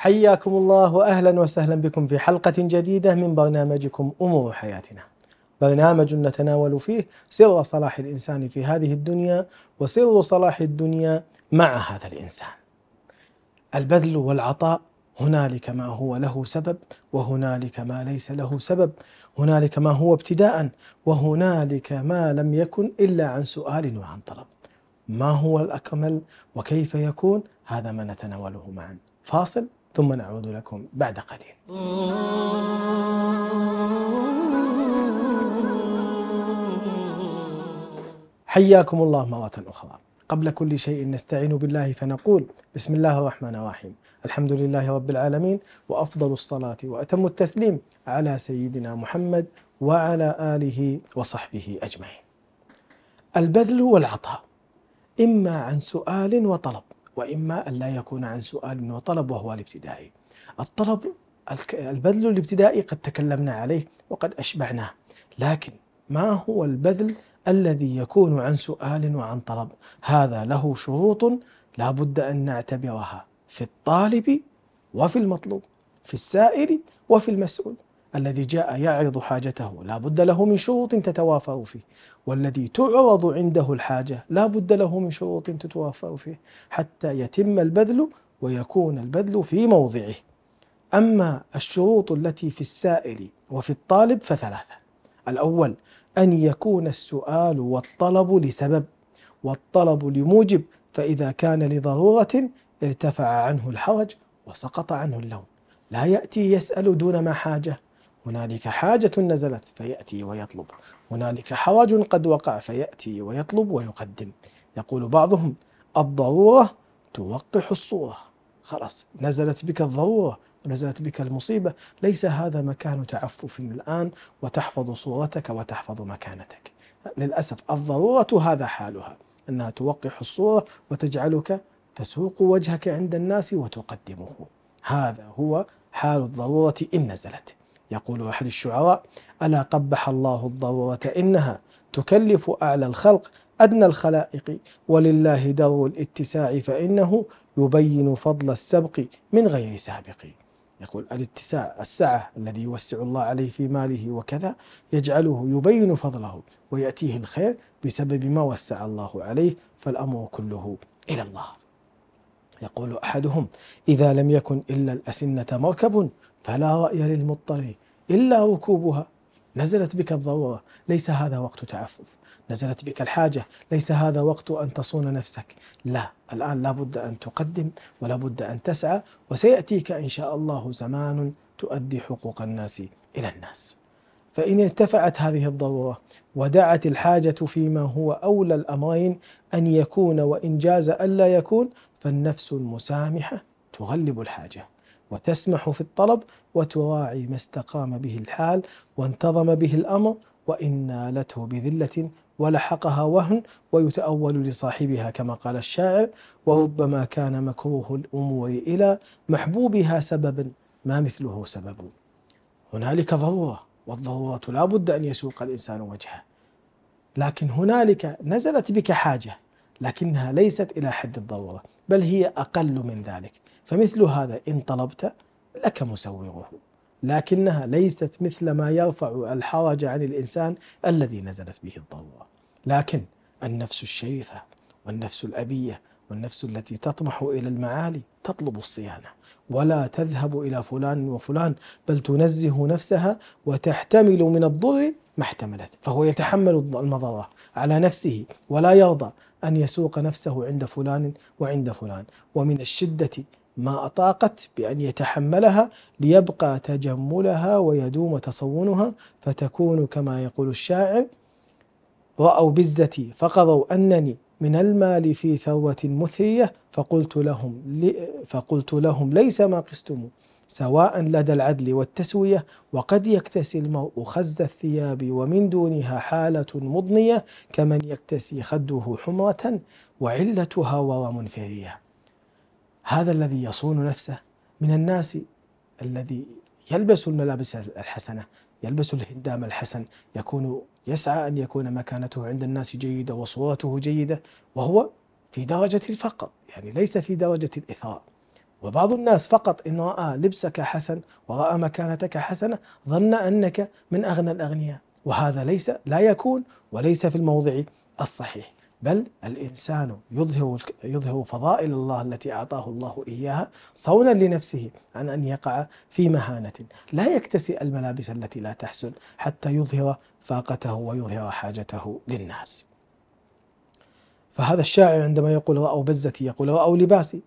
حياكم الله واهلا وسهلا بكم في حلقه جديده من برنامجكم امور حياتنا. برنامج نتناول فيه سر صلاح الانسان في هذه الدنيا وسر صلاح الدنيا مع هذا الانسان. البذل والعطاء هنالك ما هو له سبب وهنالك ما ليس له سبب، هنالك ما هو ابتداء وهنالك ما لم يكن الا عن سؤال وعن طلب. ما هو الاكمل وكيف يكون؟ هذا ما نتناوله معا. فاصل ثم نعود لكم بعد قليل حياكم الله مرة أخرى قبل كل شيء نستعين بالله فنقول بسم الله الرحمن الرحيم الحمد لله رب العالمين وأفضل الصلاة وأتم التسليم على سيدنا محمد وعلى آله وصحبه أجمعين البذل والعطاء إما عن سؤال وطلب وإما أن لا يكون عن سؤال وطلب وهو الابتدائي الطلب البذل الابتدائي قد تكلمنا عليه وقد أشبعناه لكن ما هو البذل الذي يكون عن سؤال وعن طلب هذا له شروط لا بد أن نعتبرها في الطالب وفي المطلوب في السائل وفي المسؤول الذي جاء يعرض حاجته لا بد له من شروط تتوافر فيه والذي تعرض عنده الحاجة لا بد له من شروط تتوافر فيه حتى يتم البذل ويكون البذل في موضعه أما الشروط التي في السائل وفي الطالب فثلاثة الأول أن يكون السؤال والطلب لسبب والطلب لموجب فإذا كان لضرورة ارتفع عنه الحرج وسقط عنه اللوم لا يأتي يسأل دون ما حاجة هنالك حاجة نزلت فيأتي ويطلب هنالك حرج قد وقع فيأتي ويطلب ويقدم يقول بعضهم الضرورة توقح الصورة خلاص نزلت بك الضرورة ونزلت بك المصيبة ليس هذا مكان تعفف الآن وتحفظ صورتك وتحفظ مكانتك للأسف الضرورة هذا حالها أنها توقح الصورة وتجعلك تسوق وجهك عند الناس وتقدمه هذا هو حال الضرورة إن نزلت يقول أحد الشعراء ألا قبح الله الضرورة إنها تكلف أعلى الخلق أدنى الخلائق ولله در الاتساع فإنه يبين فضل السبق من غير سابق يقول الاتساع السعة الذي يوسع الله عليه في ماله وكذا يجعله يبين فضله ويأتيه الخير بسبب ما وسع الله عليه فالأمر كله إلى الله يقول أحدهم إذا لم يكن إلا الأسنة مركب فلا رأي للمضطر إلا ركوبها نزلت بك الضرورة ليس هذا وقت تعفف نزلت بك الحاجة ليس هذا وقت أن تصون نفسك لا الآن لابد أن تقدم ولابد أن تسعى وسيأتيك إن شاء الله زمان تؤدي حقوق الناس إلى الناس فإن ارتفعت هذه الضرورة ودعت الحاجة فيما هو أولى الأمرين أن يكون وإن جاز ألا يكون فالنفس المسامحة تغلب الحاجة وتسمح في الطلب وتراعي ما استقام به الحال وانتظم به الأمر وإن نالته بذلة ولحقها وهن ويتأول لصاحبها كما قال الشاعر وربما كان مكروه الأمور إلى محبوبها سببا ما مثله سبب هنالك ضرورة والضرورة لا بد أن يسوق الإنسان وجهه لكن هنالك نزلت بك حاجة لكنها ليست إلى حد الضرورة بل هي أقل من ذلك فمثل هذا إن طلبت لك مسوغه لكنها ليست مثل ما يرفع الحرج عن الإنسان الذي نزلت به الضرورة لكن النفس الشريفة والنفس الأبية والنفس التي تطمح إلى المعالي تطلب الصيانة ولا تذهب إلى فلان وفلان بل تنزه نفسها وتحتمل من الضر ما احتملت فهو يتحمل المضرة على نفسه ولا يرضى أن يسوق نفسه عند فلان وعند فلان ومن الشدة ما أطاقت بأن يتحملها ليبقى تجملها ويدوم تصونها فتكون كما يقول الشاعر رأوا بزتي فقضوا أنني من المال في ثروة مثرية فقلت لهم فقلت لهم ليس ما قستموا سواء لدى العدل والتسوية وقد يكتسي المرء خز الثياب ومن دونها حالة مضنية كمن يكتسي خده حمرة وعلتها ورم فرية هذا الذي يصون نفسه من الناس الذي يلبس الملابس الحسنة يلبس الهندام الحسن يكون يسعى أن يكون مكانته عند الناس جيدة وصورته جيدة وهو في درجة الفقر يعني ليس في درجة الإثراء وبعض الناس فقط إن رأى آه لبسك حسن ورأى مكانتك حسنة ظن أنك من أغنى الأغنياء وهذا ليس لا يكون وليس في الموضع الصحيح بل الإنسان يظهر, يظهر فضائل الله التي أعطاه الله إياها صونا لنفسه عن أن يقع في مهانة لا يكتسي الملابس التي لا تحسن حتى يظهر فاقته ويظهر حاجته للناس فهذا الشاعر عندما يقول رأوا بزتي يقول رأوا لباسي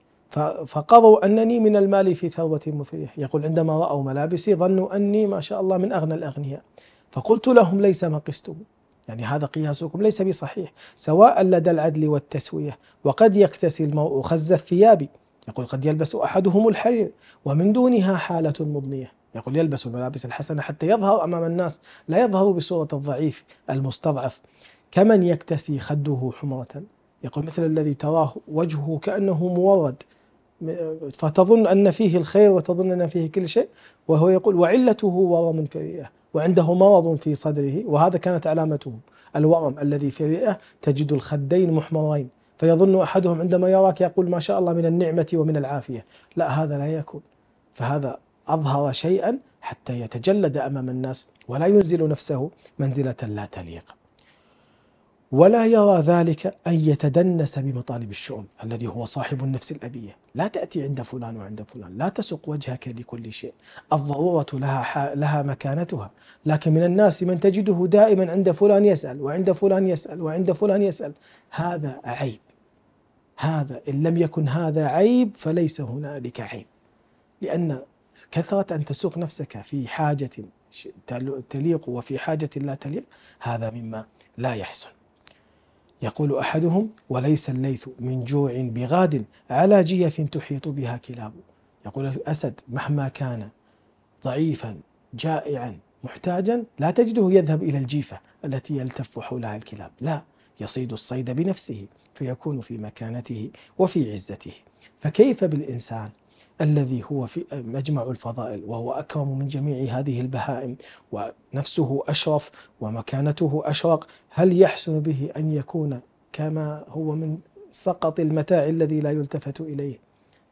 فقضوا أنني من المال في ثروة مثليه يقول عندما رأوا ملابسي ظنوا أني ما شاء الله من أغنى الأغنياء فقلت لهم ليس ما قستم يعني هذا قياسكم ليس بصحيح سواء لدى العدل والتسوية وقد يكتسي المرء خز الثياب يقول قد يلبس أحدهم الحرير ومن دونها حالة مضنية يقول يلبس الملابس الحسنة حتى يظهر أمام الناس لا يظهر بصورة الضعيف المستضعف كمن يكتسي خده حمرة يقول مثل الذي تراه وجهه كأنه مورد فتظن أن فيه الخير وتظن أن فيه كل شيء وهو يقول وعلته ورم في رئه وعنده مرض في صدره وهذا كانت علامته الورم الذي في رئه تجد الخدين محمرين فيظن أحدهم عندما يراك يقول ما شاء الله من النعمة ومن العافية لا هذا لا يكون فهذا أظهر شيئا حتى يتجلد أمام الناس ولا ينزل نفسه منزلة لا تليق ولا يرى ذلك أن يتدنس بمطالب الشؤم الذي هو صاحب النفس الأبية لا تأتي عند فلان وعند فلان لا تسق وجهك لكل شيء الضرورة لها, لها مكانتها لكن من الناس من تجده دائما عند فلان يسأل وعند فلان يسأل وعند فلان يسأل هذا عيب هذا إن لم يكن هذا عيب فليس هنالك عيب لأن كثرة أن تسوق نفسك في حاجة تليق وفي حاجة لا تليق هذا مما لا يحسن يقول أحدهم وليس الليث من جوع بغاد على جيف تحيط بها كلاب يقول الأسد مهما كان ضعيفا جائعا محتاجا لا تجده يذهب إلى الجيفة التي يلتف حولها الكلاب لا يصيد الصيد بنفسه فيكون في مكانته وفي عزته فكيف بالإنسان الذي هو في مجمع الفضائل وهو أكرم من جميع هذه البهائم ونفسه أشرف ومكانته أشرق هل يحسن به أن يكون كما هو من سقط المتاع الذي لا يلتفت إليه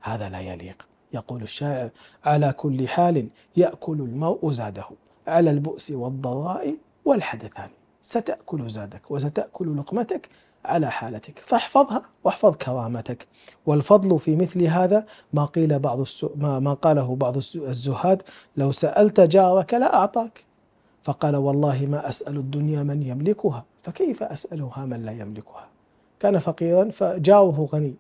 هذا لا يليق يقول الشاعر على كل حال يأكل المرء زاده على البؤس والضراء والحدثان ستأكل زادك وستأكل لقمتك على حالتك فاحفظها واحفظ كرامتك والفضل في مثل هذا ما قيل بعض السو... ما... ما قاله بعض الزهاد لو سألت جارك لأعطاك فقال والله ما أسأل الدنيا من يملكها فكيف أسألها من لا يملكها كان فقيرا فجاره غني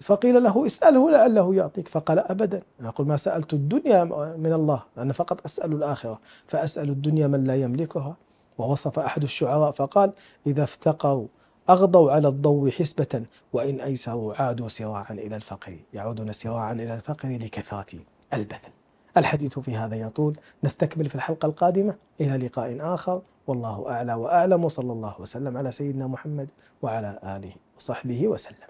فقيل له اسأله لعله يعطيك فقال أبدا أنا أقول ما سألت الدنيا من الله أنا فقط أسأل الآخرة فأسأل الدنيا من لا يملكها ووصف أحد الشعراء فقال إذا افتقروا أغضوا على الضوء حسبة وإن أيسروا عادوا سراعا إلى الفقر يعودون سراعا إلى الفقر لكثرة البذل الحديث في هذا يطول نستكمل في الحلقة القادمة إلى لقاء آخر والله أعلى وأعلم وصلى الله وسلم على سيدنا محمد وعلى آله وصحبه وسلم